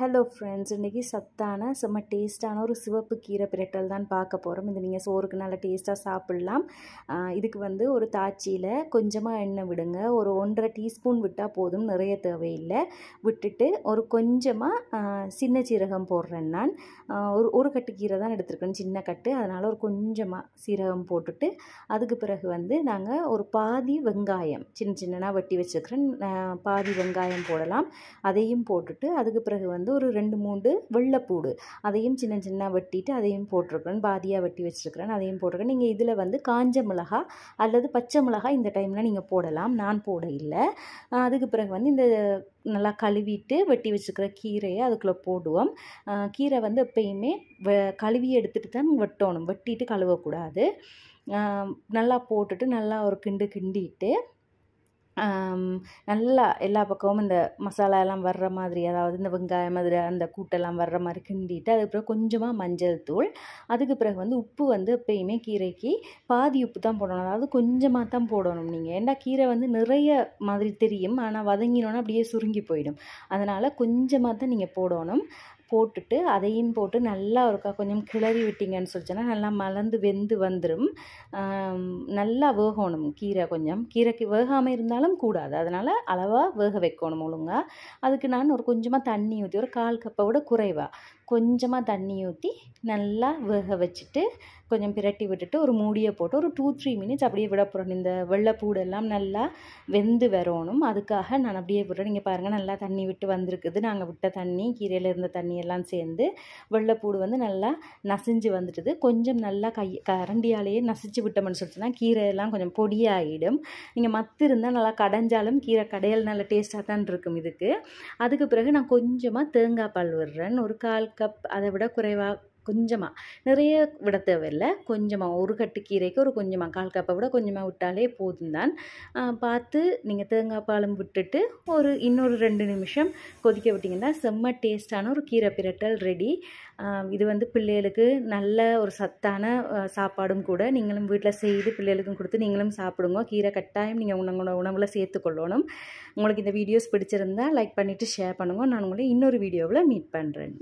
hello friends இன்றைக்கி சத்தான செம்ம டேஸ்ட்டான ஒரு சிவப்பு கீரை பிரட்டல் தான் பார்க்க போகிறோம் இது நீங்கள் சோறுக்கு நல்லா டேஸ்ட்டாக சாப்பிட்லாம் இதுக்கு வந்து ஒரு தாச்சியில் கொஞ்சமாக எண்ணெய் விடுங்க ஒரு ஒன்றரை டீஸ்பூன் விட்டால் போதும் நிறைய தேவையில்லை விட்டுட்டு ஒரு கொஞ்சமாக சின்ன சீரகம் போடுறேன் நான் ஒரு ஒரு கட்டு கீரை தான் எடுத்துருக்கேன் சின்ன கட்டு அதனால் ஒரு கொஞ்சமாக சீரகம் போட்டுட்டு அதுக்கு பிறகு வந்து நாங்கள் ஒரு பாதி வெங்காயம் சின்ன சின்னனாக வெட்டி வச்சுருக்கிறேன் பாதி வெங்காயம் போடலாம் அதையும் போட்டுட்டு அதுக்கு பிறகு வந்து வந்து ஒரு ரெண்டு மூண்டு வெள்ளைப்பூடு அதையும் சின்ன சின்ன வெட்டிட்டு அதையும் போட்டிருக்கிறேன் பாதியாக வெட்டி வச்சுருக்கிறேன் அதையும் போட்டிருக்கேன் நீங்கள் இதில் வந்து காஞ்ச மிளகா அல்லது பச்சை மிளகா இந்த டைமில் நீங்கள் போடலாம் நான் போட இல்லை அதுக்கு பிறகு வந்து இந்த நல்லா கழுவிட்டு வெட்டி வச்சுருக்கிற கீரையை அதுக்குள்ளே போடுவோம் கீரை வந்து எப்பயுமே வ கழுவி எடுத்துகிட்டு தான் வெட்டணும் வெட்டிட்டு கழுவக்கூடாது நல்லா போட்டுட்டு நல்லா ஒரு கிண்டு கிண்டிட்டு நல்லா எல்லா பக்கமும் இந்த மசாலா எல்லாம் வர்ற மாதிரி அதாவது இந்த வெங்காயம் மாதிரி அந்த கூட்டெல்லாம் வர்ற மாதிரி கிண்டிட்டு அதுக்கப்புறம் கொஞ்சமாக மஞ்சள் தூள் அதுக்கு பிறகு வந்து உப்பு வந்து எப்பயுமே கீரைக்கு பாதி உப்பு தான் போடணும் அதாவது கொஞ்சமாக தான் போடணும் நீங்கள் ஏண்டா கீரை வந்து நிறைய மாதிரி தெரியும் ஆனால் வதங்கினோன்னா அப்படியே சுருங்கி போயிடும் அதனால் கொஞ்சமாக தான் நீங்கள் போடணும் போட்டுட்டு அதையும் போட்டு நல்லா ஒருக்கா கொஞ்சம் கிளறி விட்டிங்கன்னு சொல்லிச்சேன்னா நல்லா மலர்ந்து வெந்து வந்துடும் நல்லா வேகணும் கீரை கொஞ்சம் கீரைக்கு வேகாமல் இருந்தாலும் கூடாது அதனால் அளவாக வேக வைக்கணும் ஒழுங்காக அதுக்கு நான் ஒரு கொஞ்சமாக தண்ணி ஊற்றி ஒரு கால் கப்பை விட குறைவாக கொஞ்சமாக தண்ணி ஊற்றி நல்லா வேக வச்சுட்டு கொஞ்சம் பிரட்டி விட்டுட்டு ஒரு மூடியை போட்டு ஒரு டூ த்ரீ மினிட்ஸ் அப்படியே விட போகிறோம் இந்த வெள்ளைப்பூடெல்லாம் நல்லா வெந்து வரணும் அதுக்காக நான் அப்படியே விடுறேன் நீங்கள் பாருங்கள் நல்லா தண்ணி விட்டு வந்திருக்குது நாங்கள் விட்ட தண்ணி கீரையில் இருந்த தண்ணி எல்லாம் சேர்ந்து வெள்ளைப்பூடு வந்து நல்லா நசிஞ்சு வந்துட்டுது கொஞ்சம் நல்லா கை கரண்டியாலேயே நசிச்சு விட்டோம்னு சொல்லிட்டுனா கீரை எல்லாம் கொஞ்சம் பொடியாகிடும் நீங்கள் மத்து இருந்தால் நல்லா கடைஞ்சாலும் கீரை கடையில் நல்ல டேஸ்ட்டாக தான் இருக்கும் இதுக்கு அதுக்கு பிறகு நான் கொஞ்சமாக தேங்காய் பால் விடுறேன் ஒரு கால் கப் அதை விட குறைவாக கொஞ்சமாக நிறைய விட தேவையில்லை கொஞ்சமாக ஒரு கட்டு கீரைக்கு ஒரு கொஞ்சமாக கால் கப்பை விட கொஞ்சமாக விட்டாலே போதும் தான் பார்த்து நீங்கள் தேங்காய் பாலும் விட்டுட்டு ஒரு இன்னொரு ரெண்டு நிமிஷம் கொதிக்க விட்டிங்கன்னா செம்ம டேஸ்டான ஒரு கீரை பிரட்டல் ரெடி இது வந்து பிள்ளைகளுக்கு நல்ல ஒரு சத்தான சாப்பாடும் கூட நீங்களும் வீட்டில் செய்து பிள்ளைகளுக்கும் கொடுத்து நீங்களும் சாப்பிடுங்க கீரை கட்டாயம் நீங்கள் உணவு உணவில் சேர்த்துக்கொள்ளணும் உங்களுக்கு இந்த வீடியோஸ் பிடிச்சிருந்தால் லைக் பண்ணிவிட்டு ஷேர் பண்ணுங்கள் நான் உங்களை இன்னொரு வீடியோவில் மீட் பண்ணுறேன்